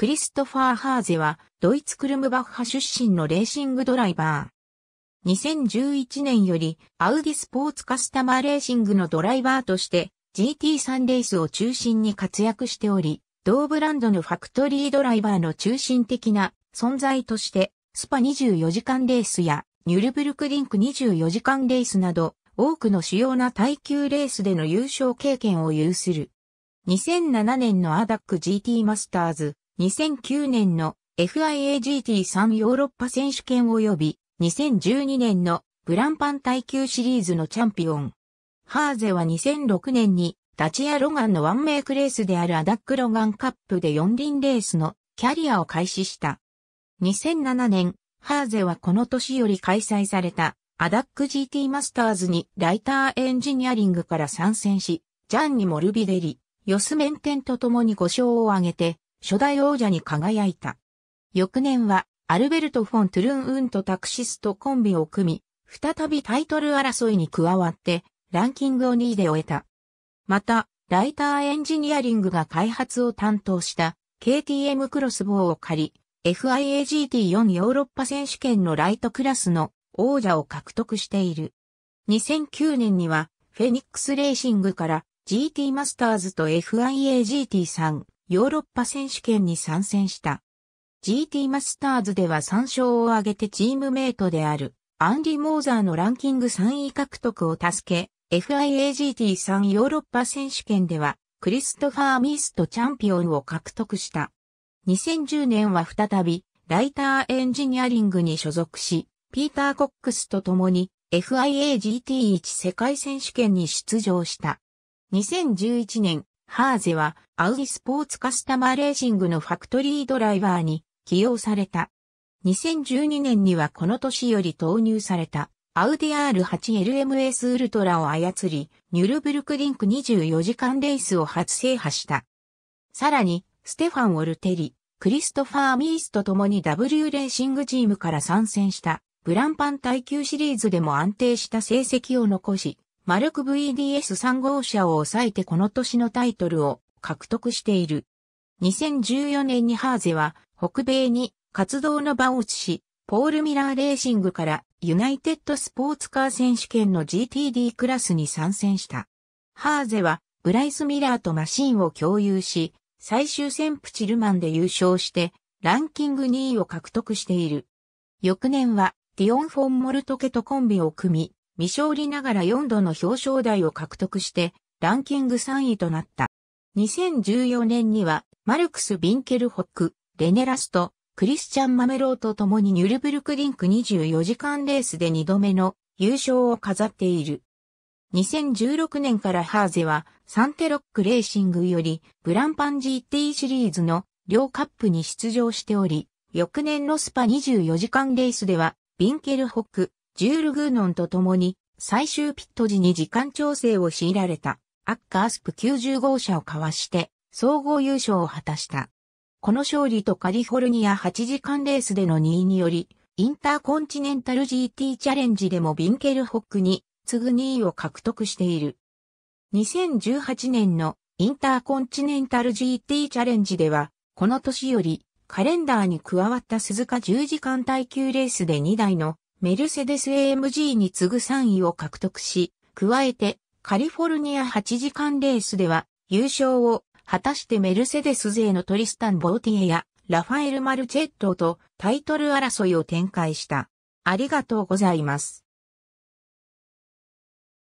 クリストファー・ハーゼは、ドイツクルムバッハ出身のレーシングドライバー。2011年より、アウディスポーツカスタマーレーシングのドライバーとして、GT3 レースを中心に活躍しており、同ブランドのファクトリードライバーの中心的な存在として、スパ24時間レースや、ニュルブルクリンク24時間レースなど、多くの主要な耐久レースでの優勝経験を有する。2007年のアダック GT マスターズ、2009年の FIAGT3 ヨーロッパ選手権及び2012年のブランパン耐久シリーズのチャンピオン。ハーゼは2006年にダチア・ロガンのワンメイクレースであるアダック・ロガンカップで四輪レースのキャリアを開始した。2007年、ハーゼはこの年より開催されたアダック GT マスターズにライターエンジニアリングから参戦し、ジャンニ・モルビデリ、ヨスメンテンと共に5勝を挙げて初代王者に輝いた。翌年は、アルベルト・フォン・トゥルン・ウンとタクシストコンビを組み、再びタイトル争いに加わって、ランキングを2位で終えた。また、ライターエンジニアリングが開発を担当した KTM クロスボウを借り、FIAGT4 ヨーロッパ選手権のライトクラスの王者を獲得している。2009年には、フェニックスレーシングから GT マスターズと FIAGT3 ヨーロッパ選手権に参戦した。GT マスターズでは3勝を挙げてチームメイトであるアンディ・モーザーのランキング3位獲得を助け、FIAGT3 ヨーロッパ選手権ではクリストファー・ミーストチャンピオンを獲得した。2010年は再びライターエンジニアリングに所属し、ピーター・コックスと共に FIAGT1 世界選手権に出場した。2011年ハーゼは、アウディスポーツカスタマーレーシングのファクトリードライバーに起用された。2012年にはこの年より投入された、アウディ R8LMS ウルトラを操り、ニュルブルクリンク24時間レースを初制覇した。さらに、ステファン・オルテリ、クリストファー・ミースと共に W レーシングチームから参戦した、ブランパン耐久シリーズでも安定した成績を残し、マルク VDS3 号車を抑えてこの年のタイトルを獲得している。2014年にハーゼは北米に活動の場を移し、ポール・ミラーレーシングからユナイテッドスポーツカー選手権の GTD クラスに参戦した。ハーゼはブライス・ミラーとマシンを共有し、最終戦プチルマンで優勝して、ランキング2位を獲得している。翌年は、ディオン・フォン・モルトケとコンビを組み、未勝利ながら4度の表彰台を獲得して、ランキング3位となった。2014年には、マルクス・ビンケルホック、レネラスト、クリスチャン・マメローと共にニュルブルクリンク24時間レースで2度目の優勝を飾っている。2016年からハーゼはサンテロックレーシングよりブランパン GT シリーズの両カップに出場しており、翌年のスパ24時間レースではビンケルホック、ジュール・グーノンと共に最終ピット時に時間調整を強いられたアッカースプ90号車をかわして総合優勝を果たした。この勝利とカリフォルニア8時間レースでの2位により、インターコンチネンタル GT チャレンジでもビンケルホックに次ぐ2位を獲得している。2018年のインターコンチネンタル GT チャレンジでは、この年よりカレンダーに加わった鈴鹿10時間耐久レースで2台のメルセデス AMG に次ぐ3位を獲得し、加えてカリフォルニア8時間レースでは優勝を果たしてメルセデス勢のトリスタン・ボーティエやラファエル・マルチェットとタイトル争いを展開した。ありがとうございます。